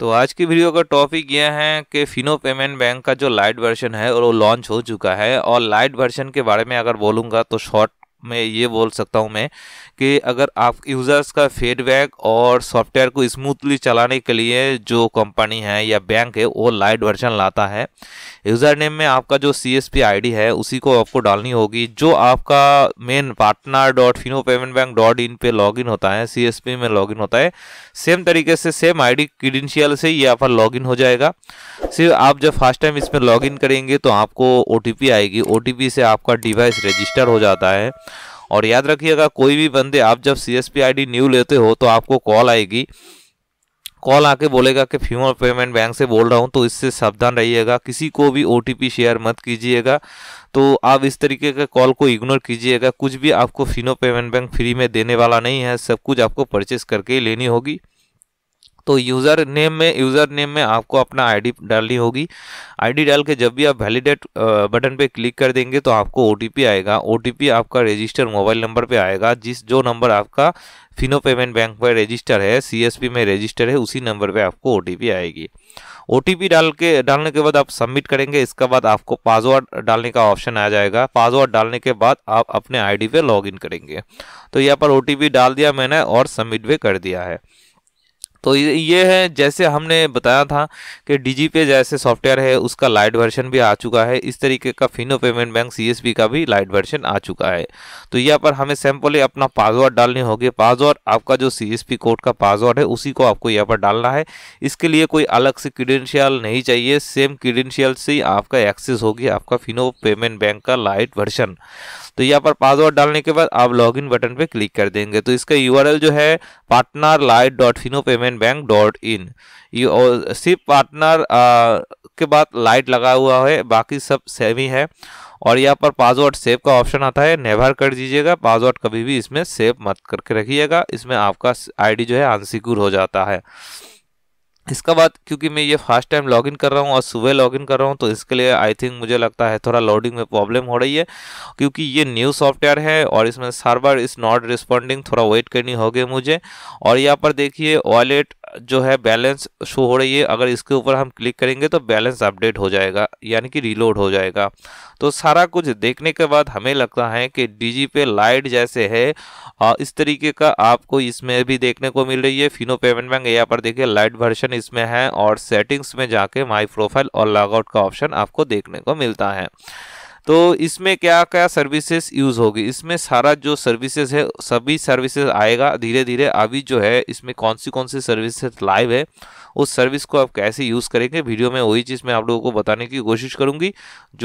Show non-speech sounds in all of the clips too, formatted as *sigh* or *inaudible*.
तो आज की वीडियो का टॉपिक यह है कि फिनो पेमेंट बैंक का जो लाइट वर्जन है और वो लॉन्च हो चुका है और लाइट वर्जन के बारे में अगर बोलूँगा तो शॉर्ट में ये बोल सकता हूँ मैं कि अगर आप यूज़र्स का फीडबैक और सॉफ्टवेयर को स्मूथली चलाने के लिए जो कंपनी है या बैंक है वो लाइट वर्जन लाता है यूज़र नेम में आपका जो सी एस है उसी को आपको डालनी होगी जो आपका main partner dot Fino payment bank dot in पे लॉगिन होता है सी एस पी में लॉगिन होता है सेम तरीके से सेम आई डी क्रीडेंशियल से ये आपका लॉगिन हो जाएगा सिर्फ आप जब फर्स्ट टाइम इसमें लॉगिन करेंगे तो आपको ओ आएगी ओ से आपका डिवाइस रजिस्टर हो जाता है और याद रखिएगा कोई भी बंदे आप जब सी एस पी न्यू लेते हो तो आपको कॉल आएगी कॉल आके बोलेगा कि फ्यूमर पेमेंट बैंक से बोल रहा हूँ तो इससे सावधान रहिएगा किसी को भी ओ शेयर मत कीजिएगा तो आप इस तरीके के कॉल को इग्नोर कीजिएगा कुछ भी आपको फिनो पेमेंट बैंक फ्री में देने वाला नहीं है सब कुछ आपको परचेस करके ही लेनी होगी तो यूज़र नेम में यूज़र नेम में आपको अपना आईडी डालनी होगी आईडी डाल के जब भी आप वैलिडेट बटन पे क्लिक कर देंगे तो आपको ओ आएगा ओ आपका रजिस्टर मोबाइल नंबर पे आएगा जिस जो नंबर आपका फिनो पेमेंट बैंक पर रजिस्टर है सी में रजिस्टर है उसी नंबर पे आपको ओ आएगी ओ डाल के डालने के बाद आप सबमिट करेंगे इसके बाद आपको पासवर्ड डालने का ऑप्शन आ जाएगा पासवर्ड डालने के बाद आप अपने आईडी पे लॉगिन करेंगे तो यहाँ पर ओ डाल दिया मैंने और सबमिट भी कर दिया है तो ये है जैसे हमने बताया था कि डीजी पे जैसे सॉफ्टवेयर है उसका लाइट वर्जन भी आ चुका है इस तरीके का फिनो पेमेंट बैंक सी का भी लाइट वर्जन आ चुका है तो यहाँ पर हमें सैम्पल अपना पासवर्ड डालनी होगी पासवर्ड आपका जो सी कोड का पासवर्ड है उसी को आपको यहाँ पर डालना है इसके लिए कोई अलग से क्रीडेंशियल नहीं चाहिए सेम क्रीडेंशियल से ही आपका एक्सेस होगी आपका फिनो पेमेंट बैंक का लाइट वर्जन तो यहाँ पर पासवर्ड डालने के बाद आप लॉग बटन पर क्लिक कर देंगे तो इसका यू जो है partner lite dot Fino payment Indian bank dot in सिर्फ पार्टनर के बाद लाइट लगा हुआ है बाकी सब सेम ही है और यहाँ पर पासवर्ड सेव का ऑप्शन आता है नेवर कर दीजिएगा पासवर्ड कभी भी इसमें सेव मत करके रखिएगा इसमें आपका आईडी जो है अनसिक्योर हो जाता है इसका बाद क्योंकि मैं ये फर्स्ट टाइम लॉगिन कर रहा हूँ और सुबह लॉगिन कर रहा हूँ तो इसके लिए आई थिंक मुझे लगता है थोड़ा लोडिंग में प्रॉब्लम हो रही है क्योंकि ये न्यू सॉफ्टवेयर है और इसमें सर्वर इज़ नॉट रिस्पॉन्डिंग थोड़ा वेट करनी होगी मुझे और यहाँ पर देखिए वॉलेट जो है बैलेंस शो हो रही है अगर इसके ऊपर हम क्लिक करेंगे तो बैलेंस अपडेट हो जाएगा यानी कि रीलोड हो जाएगा तो सारा कुछ देखने के बाद हमें लगता है कि डीजी पे लाइट जैसे है इस तरीके का आपको इसमें भी देखने को मिल रही है फिनो पेमेंट बैंक यहाँ पर देखिए लाइट वर्जन इसमें है और सेटिंग्स में जाके माई प्रोफाइल और लॉगआउट का ऑप्शन आपको देखने को मिलता है तो इसमें क्या क्या सर्विसेज यूज़ होगी इसमें सारा जो सर्विसेज है सभी सर्विसेज आएगा धीरे धीरे अभी जो है इसमें कौन सी कौन सी सर्विसेज लाइव है उस सर्विस को आप कैसे यूज़ करेंगे वीडियो में वही चीज़ मैं आप लोगों को बताने की कोशिश करूँगी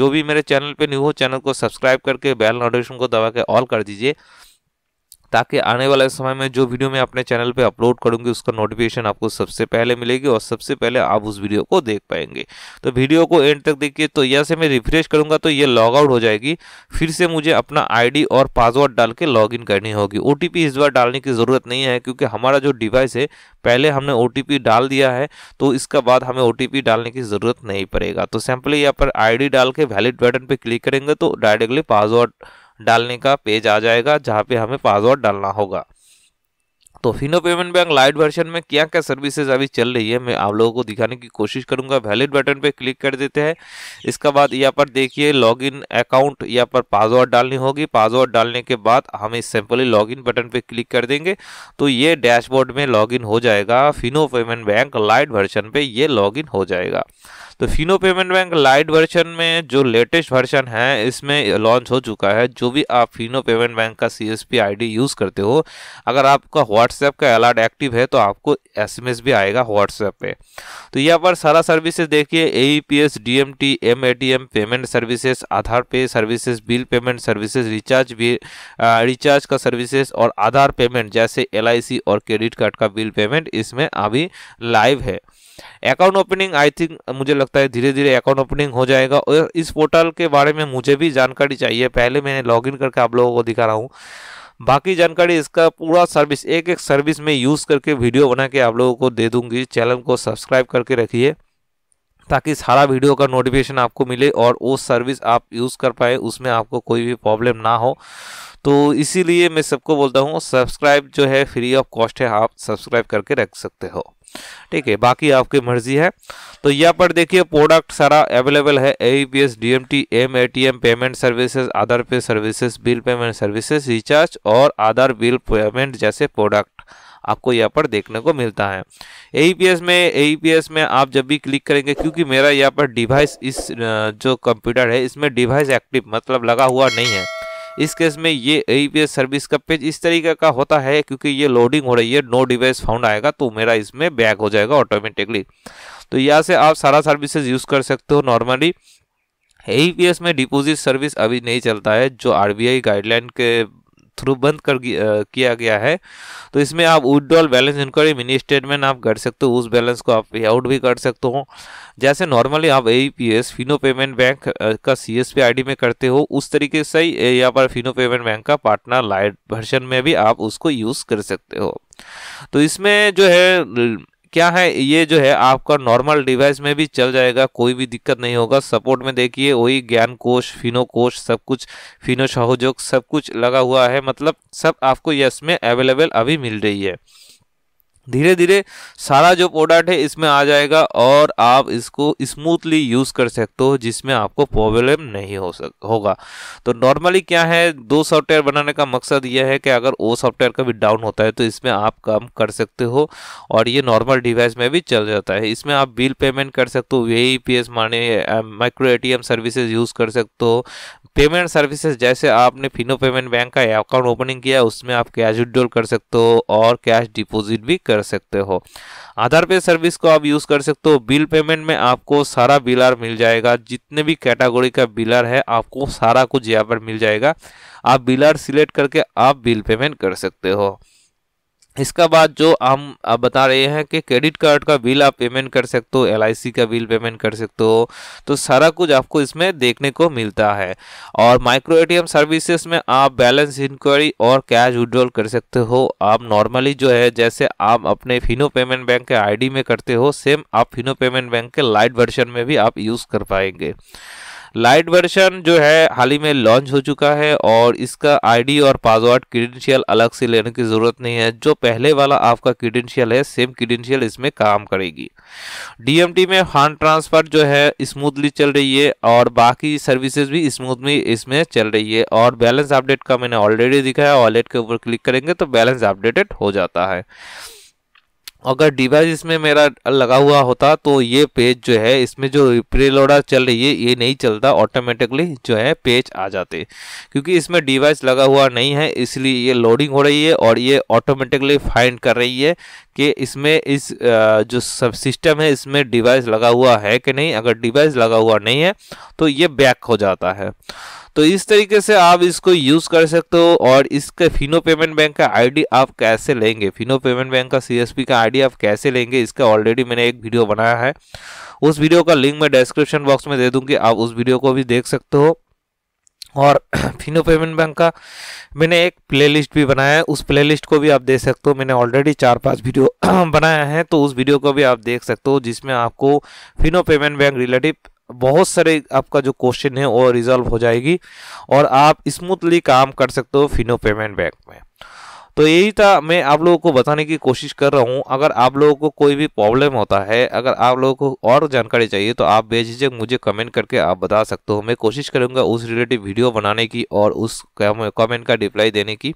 जो भी मेरे चैनल पर न्यू हो चैनल को सब्सक्राइब करके बेल नोटिफिकेशन को दबा के ऑल कर दीजिए ताकि आने वाले समय में जो वीडियो मैं अपने चैनल पे अपलोड करूंगी उसका नोटिफिकेशन आपको सबसे पहले मिलेगी और सबसे पहले आप उस वीडियो को देख पाएंगे तो वीडियो को एंड तक देखिए तो यहाँ से मैं रिफ्रेश करूंगा तो ये लॉग आउट हो जाएगी फिर से मुझे अपना आईडी और पासवर्ड डाल के लॉग करनी होगी ओ इस बार डालने की ज़रूरत नहीं है क्योंकि हमारा जो डिवाइस है पहले हमने ओ डाल दिया है तो इसका बाद हमें ओ डालने की ज़रूरत नहीं पड़ेगा तो सैम्पली यहाँ पर आई डाल के वैलिड बटन पर क्लिक करेंगे तो डायरेक्टली पासवर्ड डालने का पेज आ जाएगा जहाँ पे हमें पासवर्ड डालना होगा तो Fino payment bank lite version में क्या क्या सर्विसेज अभी चल रही है मैं आप लोगों को दिखाने की कोशिश करूंगा वैलिड बटन पे क्लिक कर देते हैं इसके बाद यहाँ पर देखिए लॉगिन अकाउंट यहाँ पर पासवर्ड डालनी होगी पासवर्ड डालने के बाद हम इस सिंपली लॉगिन बटन पे क्लिक कर देंगे तो ये डैशबोर्ड में इन हो जाएगा Fino payment bank lite version पर यह इन हो जाएगा तो Fino payment bank lite version में जो लेटेस्ट वर्जन है इसमें लॉन्च हो चुका है जो भी आप फिनो पेमेंट बैंक का सी एस यूज़ करते हो अगर आपका व्हाट्सएप का अलर्ट एक्टिव है तो आपको एस भी आएगा व्हाट्सएप पे तो यहाँ पर सारा सर्विसेज देखिए A P S D M T M A T M payment services Aadhaar pay services bill payment services recharge भी रिचार्ज का सर्विसेज और आधार पेमेंट जैसे एल और क्रेडिट कार्ड का बिल पेमेंट इसमें अभी लाइव है अकाउंट ओपनिंग आई थिंक मुझे लगता है धीरे धीरे अकाउंट ओपनिंग हो जाएगा और इस पोर्टल के बारे में मुझे भी जानकारी चाहिए पहले मैंने लॉगिन करके आप लोगों को दिखा रहा हूँ बाकी जानकारी इसका पूरा सर्विस एक एक सर्विस में यूज़ करके वीडियो बना के आप लोगों को दे दूंगी चैनल को सब्सक्राइब करके रखिए ताकि सारा वीडियो का नोटिफिकेशन आपको मिले और वो सर्विस आप यूज़ कर पाए उसमें आपको कोई भी प्रॉब्लम ना हो तो इसीलिए मैं सबको बोलता हूँ सब्सक्राइब जो है फ्री ऑफ कॉस्ट है आप सब्सक्राइब करके रख सकते हो ठीक है बाकी आपकी मर्जी है तो यहाँ पर देखिए प्रोडक्ट सारा अवेलेबल है A P S D M T M A T M payment services Aadhaar pay services bill payment services recharge और आधार बिल पेमेंट जैसे प्रोडक्ट आपको यहाँ पर देखने को मिलता है ए पी एस में ए पी एस में आप जब भी क्लिक करेंगे क्योंकि मेरा यहाँ पर डिवाइस इस जो कंप्यूटर है इसमें डिवाइस एक्टिव मतलब लगा हुआ नहीं है इस केस में ये ए सर्विस का पेज इस तरीके का होता है क्योंकि ये लोडिंग हो रही है नो डिवाइस फाउंड आएगा तो मेरा इसमें बैक हो जाएगा ऑटोमेटिकली तो यहाँ से आप सारा सर्विसेज यूज़ कर सकते हो नॉर्मली ए में डिपोजिट सर्विस अभी नहीं चलता है जो आर गाइडलाइन के थ्रू बंद कर किया गया है तो इसमें आप withdrawal balance enquiry mini statement आप कर सकते हो उस बैलेंस को आप पे आउट भी कर सकते हो जैसे नॉर्मली आप A P S Fino payment bank का C S P I D में करते हो उस तरीके से ही यहाँ पर फिनो पेमेंट बैंक का पार्टनर लाइट वर्जन में भी आप उसको यूज़ कर सकते हो तो इसमें जो है क्या है ये जो है आपका नॉर्मल डिवाइस में भी चल जाएगा कोई भी दिक्कत नहीं होगा सपोर्ट में देखिए वही ज्ञान कोश फिनो कोश सब कुछ फिनो सहयोग सब कुछ लगा हुआ है मतलब सब आपको यस में अवेलेबल अभी मिल रही है धीरे धीरे सारा जो प्रोडक्ट है इसमें आ जाएगा और आप इसको स्मूथली यूज़ कर सकते हो जिसमें आपको प्रॉब्लम नहीं हो सक होगा तो नॉर्मली क्या है दो सॉफ्टवेयर बनाने का मकसद यह है कि अगर वो सॉफ्टवेयर कभी डाउन होता है तो इसमें आप काम कर सकते हो और ये नॉर्मल डिवाइस में भी चल जाता है इसमें आप बिल पेमेंट कर सकते हो वी पी एस माने माइक्रो ए सर्विसेज यूज़ कर सकते हो पेमेंट सर्विसेज जैसे आपने फिनो पेमेंट बैंक का अकाउंट ओपनिंग किया उसमें आप कैश विड्रॉल कर सकते हो और कैश डिपोजिट भी कर कर सकते हो आधार पे सर्विस को आप यूज़ कर सकते हो बिल पेमेंट में आपको सारा बिलर मिल जाएगा जितने भी कैटेगोरी का बिलर है आपको सारा कुछ यहाँ पर मिल जाएगा आप बिलर सिलेक्ट करके आप बिल पेमेंट कर सकते हो इसका बाद जो हम बता रहे हैं कि क्रेडिट कार्ड का बिल आप पेमेंट कर सकते हो एल का बिल पेमेंट कर सकते हो तो सारा कुछ आपको इसमें देखने को मिलता है और माइक्रो ए सर्विसेज में आप बैलेंस इंक्वायरी और कैश विड्रॉल कर सकते हो आप नॉर्मली जो है जैसे आप अपने फिनो पेमेंट बैंक के आईडी में करते हो सेम आप फिनो पेमेंट बैंक के लाइट वर्जन में भी आप यूज़ कर पाएंगे लाइट वर्जन जो है हाल ही में लॉन्च हो चुका है और इसका आईडी और पासवर्ड क्रीडेंशियल अलग से लेने की ज़रूरत नहीं है जो पहले वाला आपका क्रीडेंशियल है सेम क्रीडेंशियल इसमें काम करेगी डीएमटी में फंड ट्रांसफ़र जो है स्मूथली चल रही है और बाकी सर्विसेज भी स्मूथली इसमें चल रही है और बैलेंस अपडेट का मैंने ऑलरेडी दिखा है वॉलेट के ऊपर क्लिक करेंगे तो बैलेंस अपडेटेड हो जाता है अगर डिवाइस इसमें मेरा लगा हुआ होता तो ये पेज जो है इसमें जो प्रीलोडर चल रही है ये नहीं चलता ऑटोमेटिकली जो है पेज आ जाते क्योंकि इसमें डिवाइस लगा हुआ नहीं है इसलिए ये लोडिंग हो रही है और ये ऑटोमेटिकली फाइंड कर रही है कि इसमें इस जो सब सिस्टम है इसमें डिवाइस लगा हुआ है कि नहीं अगर डिवाइस लगा हुआ नहीं है तो ये बैक हो जाता है तो इस तरीके से आप इसको यूज़ कर सकते हो और इसके फिनो पेमेंट बैंक का आईडी आप कैसे लेंगे फिनो पेमेंट बैंक का सीएसपी का आईडी आप कैसे लेंगे इसका ऑलरेडी मैंने एक वीडियो बनाया है उस वीडियो का लिंक मैं डिस्क्रिप्शन बॉक्स में दे दूँगी आप उस वीडियो को भी देख सकते हो और *clears throat* फिनो पेमेंट बैंक का मैंने एक प्लेलिस्ट भी बनाया है उस प्लेलिस्ट को भी आप देख सकते हो मैंने ऑलरेडी चार पांच वीडियो बनाया है तो उस वीडियो को भी आप देख सकते हो जिसमें आपको फिनो पेमेंट बैंक रिलेटिव बहुत सारे आपका जो क्वेश्चन है वो रिजॉल्व हो जाएगी और आप स्मूथली काम कर सकते हो फिनो पेमेंट बैंक में तो यही था मैं आप लोगों को बताने की कोशिश कर रहा हूँ अगर आप लोगों को कोई भी प्रॉब्लम होता है अगर आप लोगों को और जानकारी चाहिए तो आप बेझिझक मुझे कमेंट करके आप बता सकते हो मैं कोशिश करूँगा उस रिलेटिव वीडियो बनाने की और उस कमेंट का रिप्लाई देने की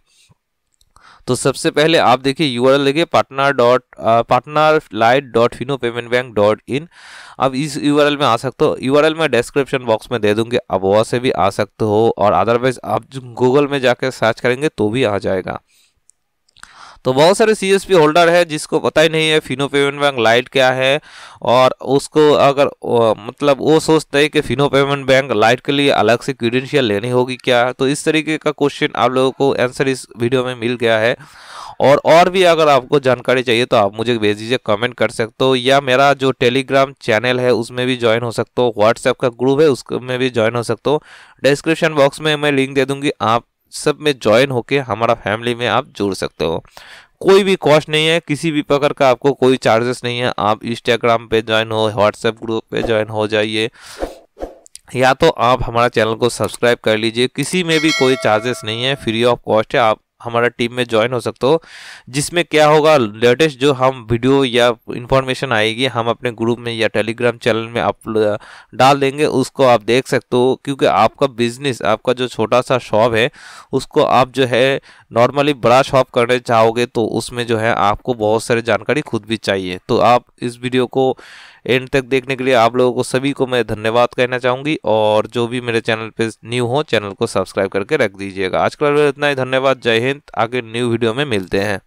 तो सबसे पहले आप देखिए यू आर एल देखिए partner dot partner lite dot Fino payment bank dot in आप इस यू आर एल में आ सकते हो यू आर एल मैं डिस्क्रिप्शन बॉक्स में दे दूंगी आप वहाँ से भी आ सकते हो और अदरवाइज आप गूगल में जाकर सर्च करेंगे तो भी आ जाएगा तो बहुत सारे सी एस पी होल्डर है जिसको पता ही नहीं है फिनो पेमेंट बैंक लाइट क्या है और उसको अगर मतलब वो सोचते हैं कि फिनो पेमेंट बैंक लाइट के लिए अलग से क्रीडेंशियल लेनी होगी क्या तो इस तरीके का क्वेश्चन आप लोगों को आंसर इस वीडियो में मिल गया है और और भी अगर आपको जानकारी चाहिए तो आप मुझे भेज दीजिए कमेंट कर सकते हो या मेरा जो टेलीग्राम चैनल है उसमें भी ज्वाइन हो सकते हो व्हाट्सएप का ग्रुप है उसमें भी ज्वाइन हो सकते हो डिस्क्रिप्शन बॉक्स में मैं लिंक दे दूंगी आप सब में ज्वाइन होकर हमारा फैमिली में आप जुड़ सकते हो कोई भी कॉस्ट नहीं है किसी भी प्रकार का आपको कोई चार्जेस नहीं है आप इंस्टाग्राम पे ज्वाइन हो व्हाट्सएप ग्रुप पे ज्वाइन हो जाइए या तो आप हमारा चैनल को सब्सक्राइब कर लीजिए किसी में भी कोई चार्जेस नहीं है फ्री ऑफ कॉस्ट है आप हमारा टीम में ज्वाइन हो सकते हो जिसमें क्या होगा लेटेस्ट जो हम वीडियो या इन्फॉर्मेशन आएगी हम अपने ग्रुप में या टेलीग्राम चैनल में आप डाल देंगे उसको आप देख सकते हो क्योंकि आपका बिजनेस आपका जो छोटा सा शॉप है उसको आप जो है नॉर्मली बड़ा शॉप करने चाहोगे तो उसमें जो है आपको बहुत सारी जानकारी खुद भी चाहिए तो आप इस वीडियो को एंड तक देखने के लिए आप लोगों को सभी को मैं धन्यवाद कहना चाहूँगी और जो भी मेरे चैनल पे न्यू हो चैनल को सब्सक्राइब करके रख दीजिएगा आज का इतना ही धन्यवाद जय हिंद लेंथ आगे न्यू वीडियो में मिलते हैं